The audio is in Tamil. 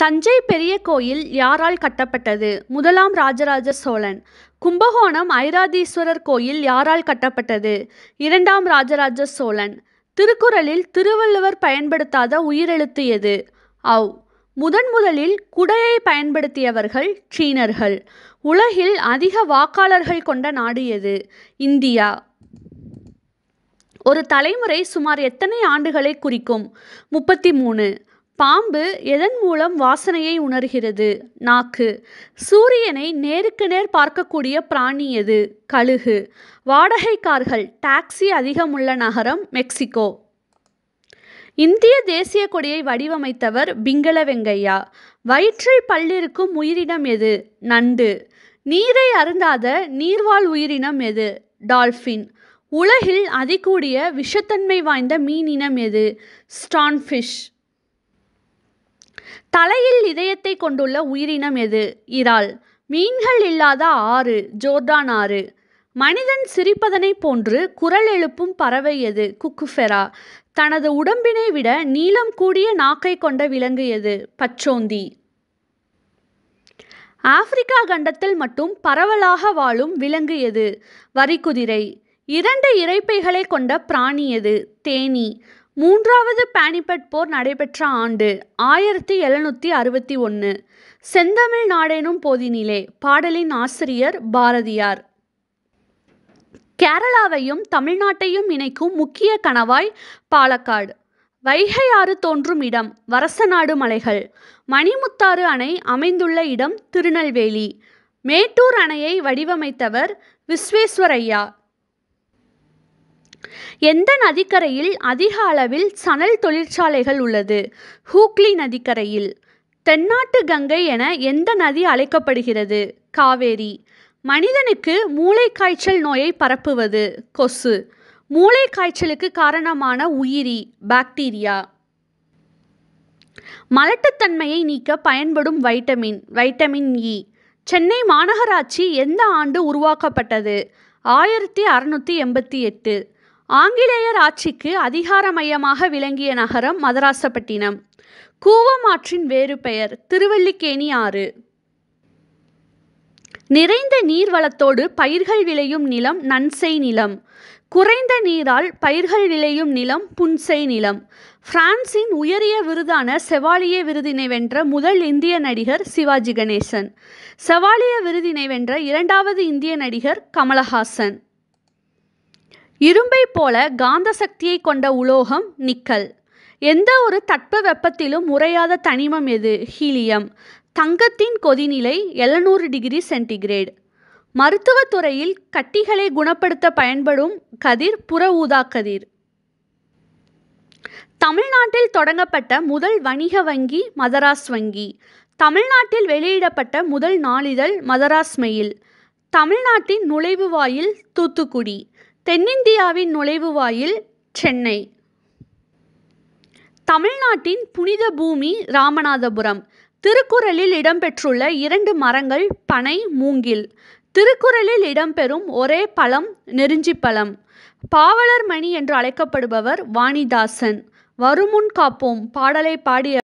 தஞ்சை பெரிய கோயில் யாரால் கட்டப்பட்டது முதலாம் ராஜராஜ சோழன் கும்பகோணம் ஐராதீஸ்வரர் கோயில் யாரால் கட்டப்பட்டது இரண்டாம் ராஜராஜ சோழன் திருக்குறளில் திருவள்ளுவர் பயன்படுத்தாத உயிரெழுத்து எது அவ் முதன் முதலில் குடையை பயன்படுத்தியவர்கள் சீனர்கள் உலகில் அதிக வாக்காளர்கள் கொண்ட நாடு எது இந்தியா ஒரு தலைமுறை சுமார் எத்தனை ஆண்டுகளை குறிக்கும் முப்பத்தி மூணு பாம்பு எதன் மூலம் வாசனையை உணர்கிறது நாக்கு சூரியனை நேருக்கு நேர் பார்க்கக்கூடிய பிராணி எது கழுகு வாடகைக்கார்கள் டாக்ஸி அதிகமுள்ள நகரம் மெக்சிகோ இந்திய தேசிய கொடியை வடிவமைத்தவர் பிங்கள வெங்கையா வயிற்றை பல்லிருக்கும் உயிரினம் எது நண்டு நீரை அருந்தாத நீர்வாழ் உயிரினம் எது டால்ஃபின் உலகில் அதிகூடிய விஷத்தன்மை வாய்ந்த மீனினம் எது ஸ்டான்ஃபிஷ் தலையில் இதயத்தை கொண்டுள்ள உயிரினம் எது இறால் மீன்கள் இல்லாத ஆறு ஜோர்டான் ஆறு மனிதன் சிரிப்பதனை போன்று குரல் எழுப்பும் பறவை எது குக்குஃபெரா தனது உடம்பினை விட நீளம் கூடிய நாக்கை கொண்ட விலங்கு எது பச்சோந்தி ஆப்பிரிக்கா கண்டத்தில் மட்டும் பரவலாக வாழும் விலங்கு எது வரிக்குதிரை இரண்டு இறைப்பைகளை கொண்ட பிராணி எது தேனி மூன்றாவது பானிபட் போர் நடைபெற்ற ஆண்டு ஆயிரத்தி எழுநூற்றி அறுபத்தி ஒன்று செந்தமிழ் நாடேனும் போதினிலே பாடலின் ஆசிரியர் பாரதியார் கேரளாவையும் தமிழ்நாட்டையும் இணைக்கும் முக்கிய கணவாய் பாலக்காடு வைகை ஆறு தோன்றும் இடம் வரசநாடு மலைகள் மணிமுத்தாறு அணை அமைந்துள்ள இடம் திருநெல்வேலி மேட்டூர் அணையை வடிவமைத்தவர் விஸ்வேஸ்வரையா எந்த நதிக்கரையில் அதிக அளவில் சணல் தொழிற்சாலைகள் உள்ளது ஹூக்ளி நதிக்கரையில் தென்னாட்டு கங்கை என எந்த நதி அழைக்கப்படுகிறது காவேரி மனிதனுக்கு மூளை காய்ச்சல் நோயை பரப்புவது கொசு மூளை காய்ச்சலுக்கு காரணமான உயிரி பாக்டீரியா மலட்டுத்தன்மையை நீக்க பயன்படும் வைட்டமின் வைட்டமின் இ சென்னை மாநகராட்சி எந்த ஆண்டு உருவாக்கப்பட்டது ஆயிரத்தி அறுநூற்றி எண்பத்தி எட்டு ஆங்கிலேயர் ஆட்சிக்கு அதிகாரமயமாக விளங்கிய நகரம் மதராசப்பட்டினம் கூவம் ஆற்றின் வேறு பெயர் திருவல்லிக்கேணி ஆறு நிறைந்த நீர்வளத்தோடு பயிர்கள் விளையும் நிலம் நன்செய் நிலம் குறைந்த நீரால் பயிர்கள் விளையும் நிலம் புன்செய் நிலம் பிரான்சின் உயரிய விருதான செவாலிய விருதினை வென்ற முதல் இந்திய நடிகர் சிவாஜி கணேசன் செவாலிய விருதினை வென்ற இரண்டாவது இந்திய நடிகர் கமலஹாசன் இரும்பை போல காந்த சக்தியை கொண்ட உலோகம் நிக்கல் எந்த ஒரு தட்ப வெப்பத்திலும் உறையாத தனிமம் எது ஹீலியம் தங்கத்தின் கொதிநிலை எழுநூறு டிகிரி சென்டிகிரேட் மருத்துவத்துறையில் கட்டிகளை குணப்படுத்த பயன்படும் கதிர் புற ஊதா கதிர் தமிழ்நாட்டில் தொடங்கப்பட்ட முதல் வணிக வங்கி மதராஸ் வங்கி தமிழ்நாட்டில் வெளியிடப்பட்ட முதல் நாளிதழ் மதராஸ் மெயில் தமிழ்நாட்டின் நுழைவு வாயில் தூத்துக்குடி தென்னிந்தியாவின் நுழைவு வாயில் சென்னை தமிழ்நாட்டின் புனித பூமி ராமநாதபுரம் திருக்குறளில் இடம்பெற்றுள்ள இரண்டு மரங்கள் பனை மூங்கில் திருக்குறளில் இடம்பெறும் ஒரே பழம் நெருஞ்சிப்பழம் பாவலர் மணி என்று அழைக்கப்படுபவர் வாணிதாசன் வருமுன் காப்போம் பாடலை பாடிய